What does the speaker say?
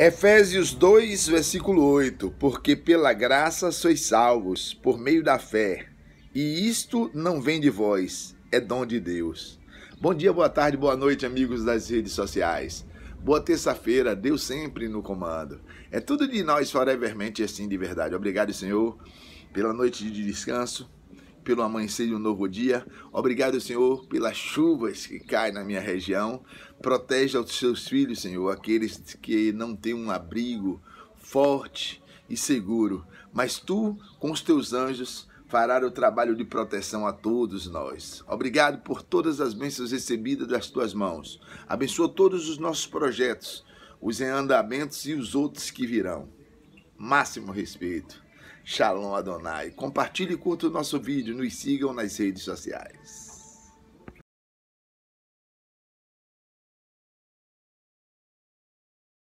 Efésios 2, versículo 8: Porque pela graça sois salvos, por meio da fé, e isto não vem de vós, é dom de Deus. Bom dia, boa tarde, boa noite, amigos das redes sociais. Boa terça-feira, Deus sempre no comando. É tudo de nós forevermente assim de verdade. Obrigado, Senhor, pela noite de descanso pelo amanhecer de um novo dia. Obrigado, Senhor, pelas chuvas que caem na minha região. Protege aos seus filhos, Senhor, aqueles que não têm um abrigo forte e seguro. Mas tu, com os teus anjos, fará o trabalho de proteção a todos nós. Obrigado por todas as bênçãos recebidas das tuas mãos. Abençoa todos os nossos projetos, os em andamentos e os outros que virão. Máximo respeito. Shalom Adonai. Compartilhe e curta o nosso vídeo. Nos sigam nas redes sociais.